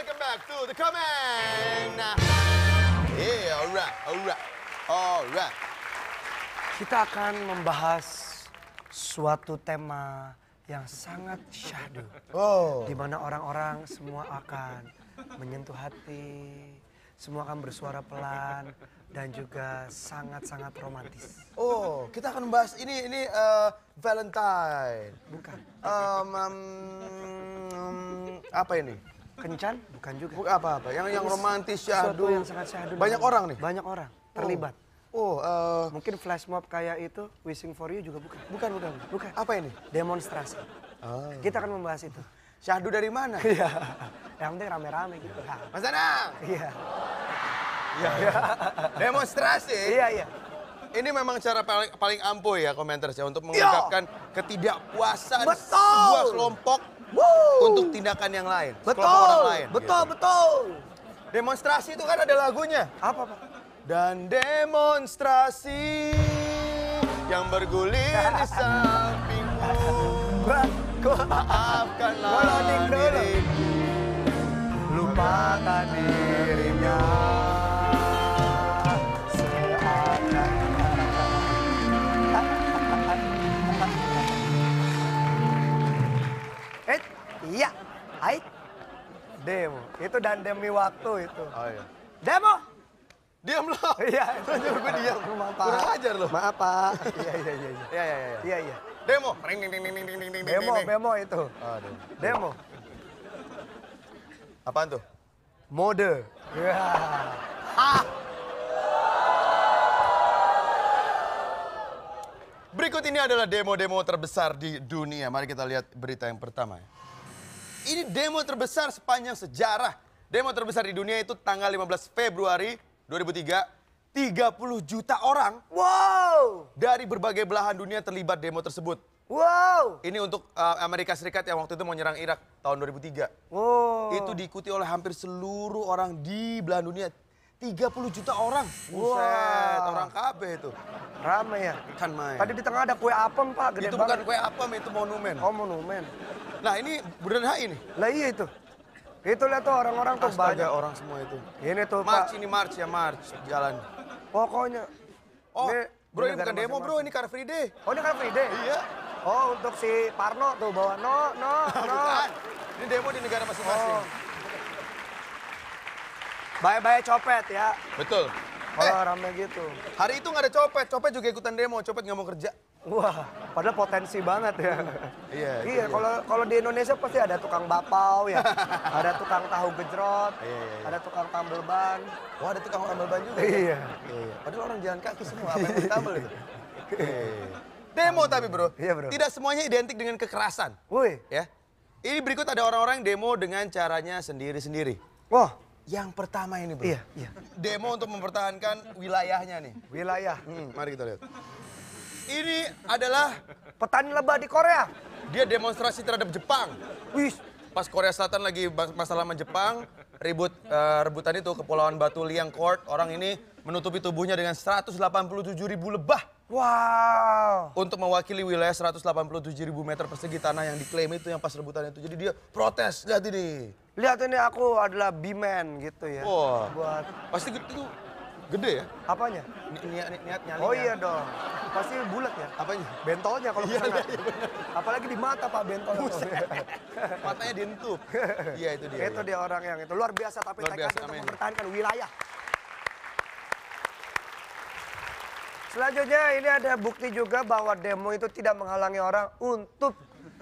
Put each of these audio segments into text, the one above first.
welcome back to the Command. Yeah, alright, alright, alright. Kita akan membahas suatu tema yang sangat syahdu. Oh. Di mana orang-orang semua akan menyentuh hati, semua akan bersuara pelan dan juga sangat-sangat romantis. Oh, kita akan membahas ini ini uh, Valentine. Bukan. Um, um, um, apa ini? Kencan? Bukan juga. Bukan apa-apa. Yang yang romantis syahdu. yang sangat syahdu. Banyak orang nih. Banyak orang oh. terlibat. Oh, oh uh, mungkin flash mob kayak itu Wishing for You juga bukan. Bukan, bukan. Bukan. Apa ini? Demonstrasi. Oh. Kita akan membahas itu. Syahdu dari mana? Ya. yang penting rame-rame gitu. Mas Anang. Iya. Iya, ya. Demonstrasi. Iya, iya. Ini memang cara paling, paling ampuh ya komentar ya untuk iya. mengungkapkan ketidakpuasan sebuah kelompok Woo. untuk tindakan yang lain. Betul, orang lain, gitu. betul, gitu. betul. Demonstrasi itu kan ada lagunya. Apa, Pak? Dan demonstrasi yang bergulir di sampingmu. Maafkanlah diri, lupakan diri. Iya. Hai. Demo. Itu dan demi waktu itu. Oh iya. Demo. Diam lo. Iya. itu nyuruh gue diam. Maaf, Pak. Kurang ajar lo. Maaf, Pak. Iya, iya, iya. Iya, iya, iya. Iya, iya. Ya. Demo. Ring, ding, ding, ding, ding, ding, ding, ding. Demo, demo itu. Oh, demo. demo. Apaan tuh? Mode. Iya. Yeah. Ah. Berikut ini adalah demo-demo terbesar di dunia. Mari kita lihat berita yang pertama ini demo terbesar sepanjang sejarah. Demo terbesar di dunia itu tanggal 15 Februari 2003. 30 juta orang wow. dari berbagai belahan dunia terlibat demo tersebut. Wow. Ini untuk uh, Amerika Serikat yang waktu itu mau menyerang Irak tahun 2003. Wow. Itu diikuti oleh hampir seluruh orang di belahan dunia. 30 juta orang. Buset, wow. orang KB itu. ramai. ya? Kan main. Tadi di tengah ada kue apem, Pak. Gede itu banget. bukan kue apem, itu monumen. Oh, monumen. Nah ini bundaran HI nih? Lah iya itu. Itu lihat tuh orang-orang tuh banyak. orang semua itu. Ini tuh March, Pak. ini March ya March, jalan. Pokoknya. Oh, ini, bro ini bukan demo bro, ini Car Free Day. Oh ini Car Free Day? Iya. Oh untuk si Parno tuh bawa no, no, no. Ini demo di negara masing-masing. Oh. Bye-bye copet ya. Betul. Kalau eh, rame gitu. Hari itu nggak ada copet, copet juga ikutan demo, copet nggak mau kerja. Wah, padahal potensi banget ya. Iya. Iya, kalau kalau di Indonesia pasti ada tukang bapau ya. ada tukang tahu gejrot, iya, iya, iya. ada tukang tambel ban. Wah, ada tukang tambel ban juga. Ya? Iya. Ya? Iya. Padahal orang jalan kaki semua, apa yang tambel itu? Iya, iya, demo tapi bro. Iya, bro. Tidak semuanya identik dengan kekerasan. Woi. Ya. Ini berikut ada orang-orang demo dengan caranya sendiri-sendiri. Wah, yang pertama ini bro. Iya, iya. Demo untuk mempertahankan wilayahnya nih. Wilayah. Hmm, mari kita lihat. Ini adalah petani lebah di Korea. Dia demonstrasi terhadap Jepang. Wih, pas Korea Selatan lagi masalah sama Jepang, ribut uh, rebutan itu kepulauan Batu Liang Court, orang ini menutupi tubuhnya dengan 187 ribu lebah. Wow. Untuk mewakili wilayah 187 ribu meter persegi tanah yang diklaim itu yang pas rebutan itu. Jadi dia protes, lihat ini. Lihat ini aku adalah biman gitu ya. Wah. Wow. Buat... Pasti gitu. gede ya? Apanya? Ni, niat, niat, niat nyali. Oh ya? iya dong pasti bulat ya. Apanya? Bentolnya kalau iya, kesana iya, iya, Apalagi di mata Pak bentol. Matanya dintup Iya itu dia. Itu iya. dia orang yang itu luar biasa tapi luar biasa, untuk mempertahankan wilayah. Selanjutnya ini ada bukti juga bahwa demo itu tidak menghalangi orang untuk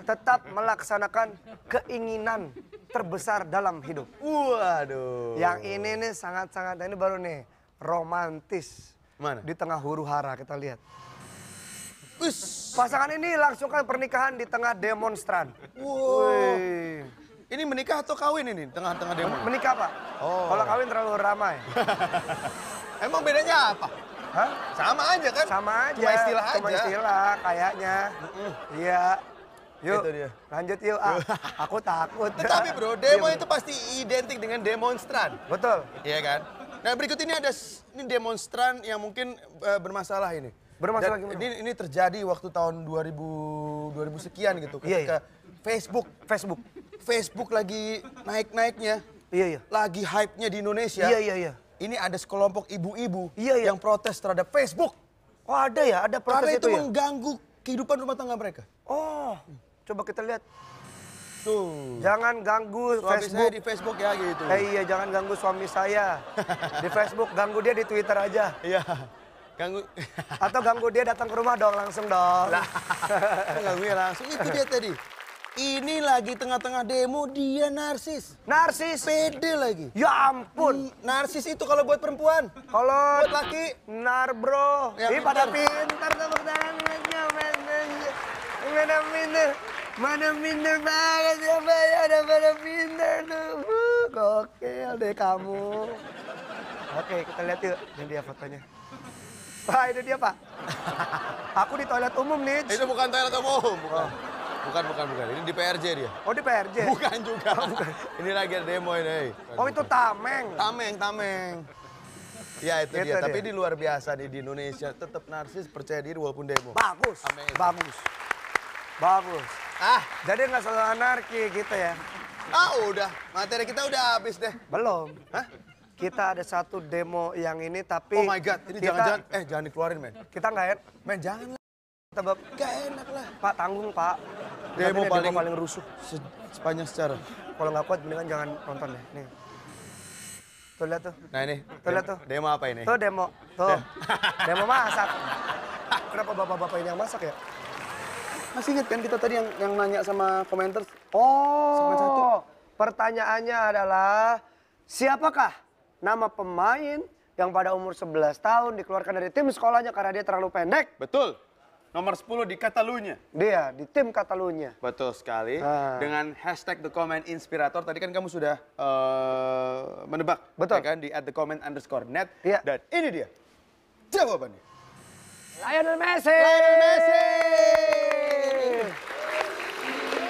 tetap melaksanakan keinginan terbesar dalam hidup. Waduh. Yang ini nih sangat-sangat ini baru nih romantis. Mana? Di tengah huru hara kita lihat. Ush. Pasangan ini langsungkan pernikahan di tengah demonstran. Wow. Ini menikah atau kawin ini tengah-tengah demo? Menikah, Pak. Oh. Kalau kawin terlalu ramai. Emang bedanya apa? Hah? Sama aja kan? Sama aja. Cuma istilah Cuma aja. Cuma istilah kayaknya. Iya. Yuk, itu dia. lanjut yuk. Ah, aku takut. Tapi bro, demo itu pasti identik dengan demonstran. Betul. Iya kan? Nah berikut ini ada ini demonstran yang mungkin uh, bermasalah ini. Bermasalah gimana? Ini, ini terjadi waktu tahun 2000 2000 sekian gitu ketika iya, iya. Facebook Facebook Facebook lagi naik-naiknya. Iya iya. Lagi hype-nya di Indonesia. Iya iya iya. Ini ada sekelompok ibu-ibu iya, iya. yang protes terhadap Facebook. Oh, ada ya, ada protes Karena itu, itu ya? mengganggu kehidupan rumah tangga mereka. Oh. Coba kita lihat. Tuh. Jangan ganggu suami Facebook. saya di Facebook ya gitu. Eh, iya, jangan ganggu suami saya. di Facebook ganggu dia di Twitter aja. Iya. Ganggu. Atau ganggu dia datang ke rumah dong langsung dong. Lah. Ganggunya langsung. Itu dia tadi. Ini lagi tengah-tengah demo dia narsis. Narsis? Pede lagi. Ya ampun. narsis itu kalau buat perempuan. Kalau buat laki bro Ya, ini ya? pada pintar tepuk tangannya. Mana pinter. Mana pinter banget ya, Pak. Ada pada pinter tuh. Gokil deh kamu. Oke, kita lihat yuk. Ini dia fotonya. Pak, ah, itu dia, Pak. Aku di toilet umum, nih. Itu bukan toilet umum, bukan. Bukan, bukan, bukan. Ini di PRJ dia. Oh, di PRJ? Bukan juga. Oh, bukan. ini lagi demo ini. Bukan, oh, itu tameng. Tameng, tameng. Ya itu, itu dia. dia. Tapi di luar biasa nih di Indonesia. Tetap narsis percaya diri walaupun demo. Bagus. Amazing. Bagus. Bagus. Ah, jadi nggak salah anarki gitu ya. Ah, udah. Materi kita udah habis deh. Belum. Hah? kita ada satu demo yang ini tapi Oh my god, ini jangan-jangan eh jangan dikeluarin, men. Kita nggak enak. Ya? Men, jangan lah. Tebab. enak lah. Pak, tanggung, Pak. Demo paling, paling rusuh se sepanjang secara. Kalau nggak kuat mendingan jangan nonton deh. Nih. Tuh lihat tuh. Nah ini. Tuh lihat tuh. Demo apa ini? Tuh demo. Tuh. demo masak. Kenapa bapak-bapak ini yang masak ya? Masih ingat kan kita tadi yang yang nanya sama komentar? Oh. Sama satu. Pertanyaannya adalah siapakah nama pemain yang pada umur 11 tahun dikeluarkan dari tim sekolahnya karena dia terlalu pendek. Betul. Nomor 10 di Katalunya. Dia di tim Katalunya. Betul sekali. Ah. Dengan hashtag The Comment Inspirator tadi kan kamu sudah uh, menebak. Betul. Ya kan di at the comment underscore net. Ya. Dan ini dia jawabannya. Lionel Messi. Lionel Messi.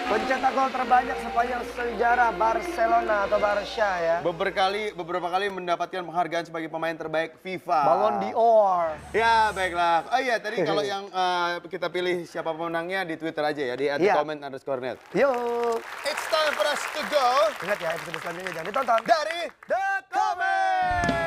Pencetak gol terbanyak sepanjang sejarah Barcelona atau Barca ya. Beberapa kali beberapa kali mendapatkan penghargaan sebagai pemain terbaik FIFA. Ballon d'Or. Ya, baiklah. Oh iya, tadi kalau yang uh, kita pilih siapa pemenangnya di Twitter aja ya di yeah. @comment underscore net. Yo. It's time for us to go. Ingat ya, episode selanjutnya jangan ditonton. Dari The Comment.